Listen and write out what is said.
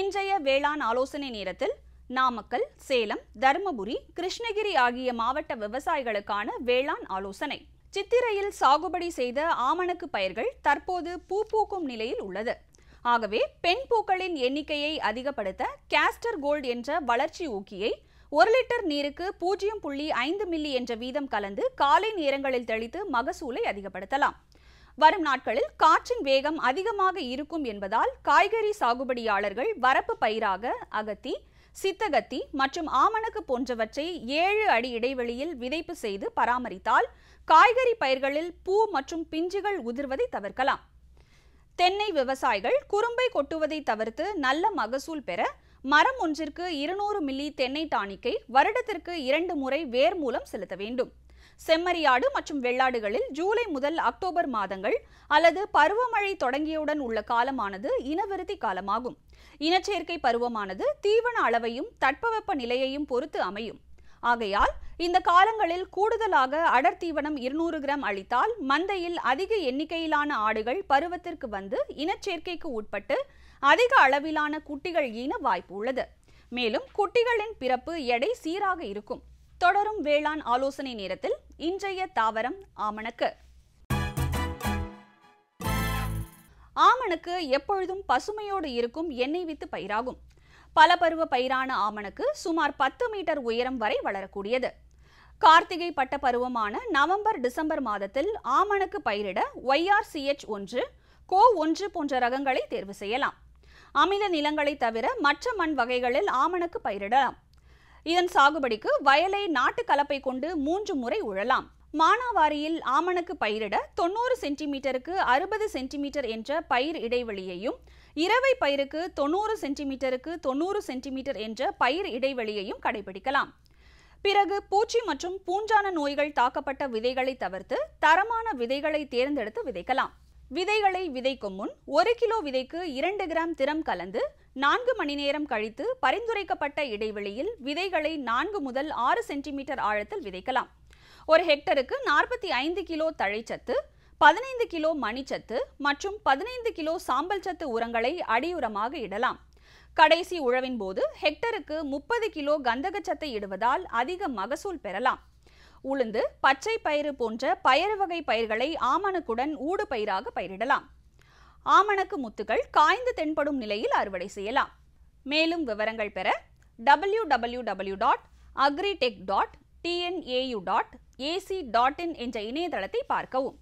இன்றைய வேளாண் ஆலோசனை நேரத்தில் நாமக்கல் சேலம் தருமபுரி கிருஷ்ணகிரி ஆகிய மாவட்ட விவசாயிகளுக்கான வேளாண் ஆலோசனை சித்திரையில் சாகுபடி செய்த ஆமணக்கு பயிர்கள் தற்போது பூ பூக்கும் நிலையில் உள்ளது ஆகவே பெண் பூக்களின் எண்ணிக்கையை அதிகப்படுத்த கேஸ்டர் கோல்டு என்ற வளர்ச்சி ஊக்கியை ஒரு லிட்டர் நீருக்கு பூஜ்ஜியம் புள்ளி ஐந்து மில்லி என்ற வீதம் கலந்து காலை நேரங்களில் தெளித்து மகசூலை அதிகப்படுத்தலாம் வரும் நாட்களில் காற்றின் வேகம் அதிகமாக இருக்கும் என்பதால் காய்கறி சாகுபடியாளர்கள் வரப்பு பயிராக அகத்தி சித்தகத்தி மற்றும் ஆமணக்கு போன்றவற்றை ஏழு அடி இடைவெளியில் விதைப்பு செய்து பராமரித்தால் காய்கறி பயிர்களில் பூ மற்றும் பிஞ்சுகள் உதிர்வதை தவிர்க்கலாம் தென்னை விவசாயிகள் குறும்பை கொட்டுவதை தவிர்த்து நல்ல மகசூல் பெற மரம் ஒன்றிற்கு இருநூறு மில்லி தென்னை டானிக்கை வருடத்திற்கு இரண்டு முறை வேர் மூலம் செலுத்த வேண்டும் செம்மறியாடு மற்றும் வெள்ளாடுகளில் ஜூலை முதல் அக்டோபர் மாதங்கள் அல்லது பருவமழை தொடங்கியவுடன் உள்ள காலமானது இனவிருத்தி காலமாகும் இனச்சேர்க்கை பருவமானது தீவன அளவையும் தட்பவெப்ப நிலையையும் பொறுத்து அமையும் ஆகையால் இந்த காலங்களில் கூடுதலாக அடர்த்தீவனம் இருநூறு கிராம் அளித்தால் மந்தையில் அதிக எண்ணிக்கையிலான ஆடுகள் பருவத்திற்கு வந்து இனச்சேர்க்கைக்கு உட்பட்டு அதிக அளவிலான குட்டிகள் ஈன வாய்ப்பு உள்ளது மேலும் குட்டிகளின் பிறப்பு எடை சீராக இருக்கும் தொடரும் வேளாண் ஆலோசனை நேரத்தில் இன்றைய தாவரம் ஆமணக்கு ஆமணக்கு எப்பொழுதும் பசுமையோடு இருக்கும் எண்ணெய் வித்து பயிராகும் பல பருவ பயிரான ஆமணக்கு சுமார் பத்து மீட்டர் உயரம் வரை வளரக்கூடியது கார்த்திகை பட்ட பருவமான நவம்பர் டிசம்பர் மாதத்தில் ஆமணக்கு பயிரிட ஒய்ஆர்சிஎச் ஒன்று கோ ஒன்று போன்ற ரகங்களை தேர்வு செய்யலாம் அமில நிலங்களை தவிர மற்ற மண் வகைகளில் ஆமணக்கு பயிரிடலாம் இதன் சாகுபடிக்கு வயலை நாட்டு கலப்பை கொண்டு மூன்று முறை உழலாம் மானாவாரியில் ஆமணக்கு பயிரிட தொண்ணூறு சென்டிமீட்டருக்கு அறுபது சென்டிமீட்டர் என்ற பயிர் இடைவெளியையும் இரவை பயிருக்கு தொண்ணூறு சென்டிமீட்டருக்கு தொண்ணூறு சென்டிமீட்டர் என்ற பயிர் இடைவெளியையும் கடைபிடிக்கலாம் பிறகு பூச்சி மற்றும் பூஞ்சான நோய்கள் தாக்கப்பட்ட விதைகளை தவிர்த்து தரமான விதைகளை தேர்ந்தெடுத்து விதைக்கலாம் விதைகளை விதைக்கும் முன் ஒரு கிலோ விதைக்கு இரண்டு கிராம் திறம் கலந்து நான்கு மணி நேரம் கழித்து பரிந்துரைக்கப்பட்ட இடைவெளியில் விதைகளை நான்கு முதல் ஆறு சென்டிமீட்டர் ஆழத்தில் விதைக்கலாம் ஒரு ஹெக்டருக்கு நாற்பத்தி ஐந்து கிலோ தழைச்சத்து பதினைந்து கிலோ மணிச்சத்து மற்றும் பதினைந்து கிலோ சாம்பல் சத்து உரங்களை அடியுரமாக இடலாம் கடைசி உழவின் போது ஹெக்டருக்கு முப்பது கிலோ கந்தகச்சத்தை இடுவதால் அதிக மகசூல் பெறலாம் உளுந்து பச்சை பயிறு போன்ற பயறு வகை பயிர்களை ஆமணக்குடன் ஊடு பயிராக பயிரிடலாம் ஆமணக்கு முத்துக்கள் காய்ந்து தென்படும் நிலையில் அறுவடை செய்யலாம் மேலும் விவரங்கள் பெற W W W dot agritech dot TNAU dot AC dot in என்ற இணையதளத்தை பார்க்கவும்